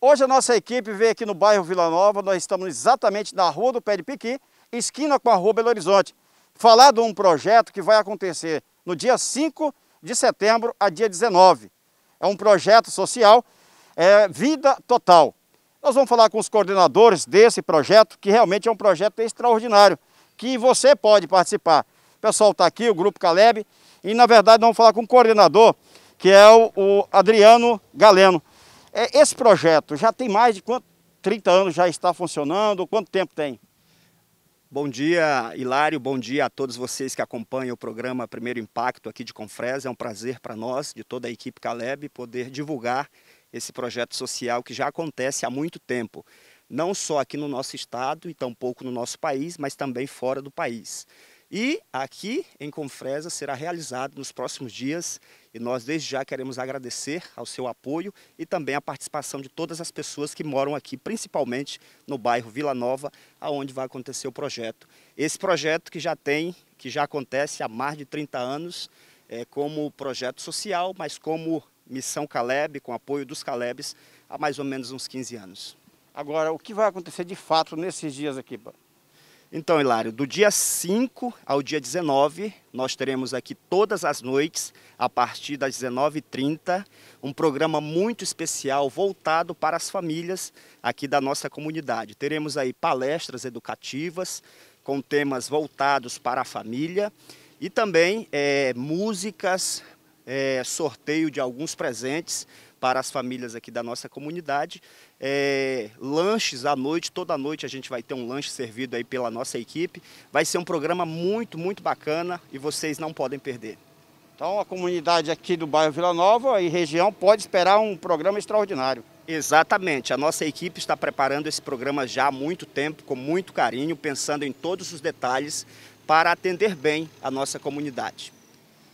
Hoje a nossa equipe veio aqui no bairro Vila Nova, nós estamos exatamente na Rua do Pé de Piqui, esquina com a Rua Belo Horizonte. Falar de um projeto que vai acontecer no dia 5 de setembro a dia 19. É um projeto social, é, Vida Total. Nós vamos falar com os coordenadores desse projeto, que realmente é um projeto extraordinário, que você pode participar. O pessoal está aqui, o Grupo Caleb, e na verdade vamos falar com o coordenador, que é o, o Adriano Galeno. É, esse projeto já tem mais de quanto? 30 anos já está funcionando? Quanto tempo tem? Bom dia, Hilário. Bom dia a todos vocês que acompanham o programa Primeiro Impacto aqui de Confresa. É um prazer para nós, de toda a equipe Caleb, poder divulgar esse projeto social que já acontece há muito tempo, não só aqui no nosso estado e tampouco no nosso país, mas também fora do país. E aqui em Confresa será realizado nos próximos dias e nós desde já queremos agradecer ao seu apoio e também a participação de todas as pessoas que moram aqui, principalmente no bairro Vila Nova, aonde vai acontecer o projeto. Esse projeto que já tem, que já acontece há mais de 30 anos, é, como projeto social, mas como missão Caleb, com apoio dos Calebs, há mais ou menos uns 15 anos. Agora, o que vai acontecer de fato nesses dias aqui, então, Hilário, do dia 5 ao dia 19, nós teremos aqui todas as noites, a partir das 19h30, um programa muito especial voltado para as famílias aqui da nossa comunidade. Teremos aí palestras educativas com temas voltados para a família e também é, músicas, é, sorteio de alguns presentes para as famílias aqui da nossa comunidade. É, lanches à noite, toda noite a gente vai ter um lanche servido aí pela nossa equipe. Vai ser um programa muito, muito bacana e vocês não podem perder. Então a comunidade aqui do bairro Vila Nova e região pode esperar um programa extraordinário. Exatamente, a nossa equipe está preparando esse programa já há muito tempo, com muito carinho, pensando em todos os detalhes para atender bem a nossa comunidade.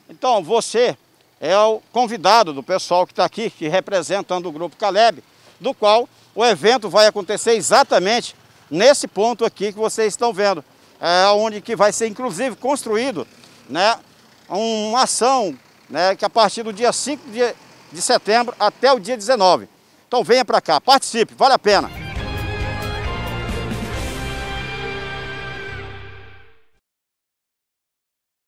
Então, você é o convidado do pessoal que está aqui, que representando o Grupo Caleb, do qual o evento vai acontecer exatamente nesse ponto aqui que vocês estão vendo, é onde que vai ser inclusive construído né, uma ação né, que a partir do dia 5 de, de setembro até o dia 19. Então venha para cá, participe, vale a pena.